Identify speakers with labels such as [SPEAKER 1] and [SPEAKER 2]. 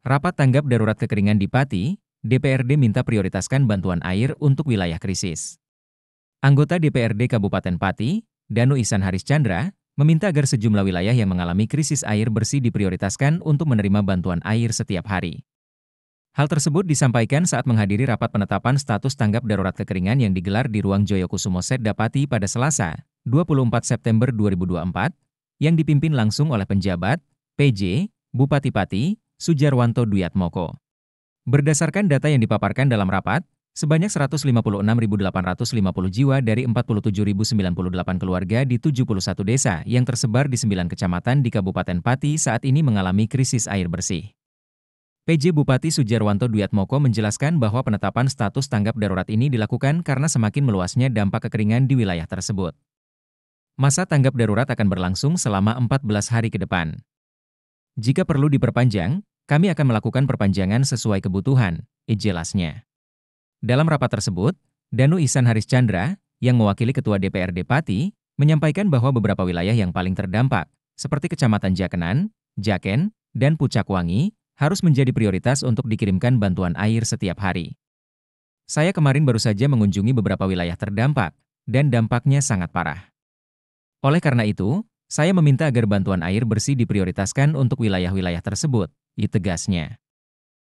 [SPEAKER 1] Rapat tanggap darurat kekeringan di Pati, DPRD minta prioritaskan bantuan air untuk wilayah krisis. Anggota DPRD Kabupaten Pati, Danu Ihsan Haris Chandra, meminta agar sejumlah wilayah yang mengalami krisis air bersih diprioritaskan untuk menerima bantuan air setiap hari. Hal tersebut disampaikan saat menghadiri rapat penetapan status tanggap darurat kekeringan yang digelar di ruang Joyokusumo Setda Pati pada Selasa, 24 September 2024, yang dipimpin langsung oleh penjabat, PJ, Bupati Pati, Sujarwanto Duyatmoko. Berdasarkan data yang dipaparkan dalam rapat, sebanyak 156.850 jiwa dari 47.098 keluarga di 71 desa yang tersebar di 9 kecamatan di Kabupaten Pati saat ini mengalami krisis air bersih. PJ Bupati Sujarwanto Duyatmoko menjelaskan bahwa penetapan status tanggap darurat ini dilakukan karena semakin meluasnya dampak kekeringan di wilayah tersebut. Masa tanggap darurat akan berlangsung selama 14 hari ke depan. Jika perlu diperpanjang, kami akan melakukan perpanjangan sesuai kebutuhan, jelasnya. Dalam rapat tersebut, Danu Ihsan Chandra, yang mewakili Ketua DPRD Pati, menyampaikan bahwa beberapa wilayah yang paling terdampak, seperti Kecamatan Jakenan, Jaken, dan Pucakwangi, harus menjadi prioritas untuk dikirimkan bantuan air setiap hari. Saya kemarin baru saja mengunjungi beberapa wilayah terdampak, dan dampaknya sangat parah. Oleh karena itu, saya meminta agar bantuan air bersih diprioritaskan untuk wilayah-wilayah tersebut, I tegasnya.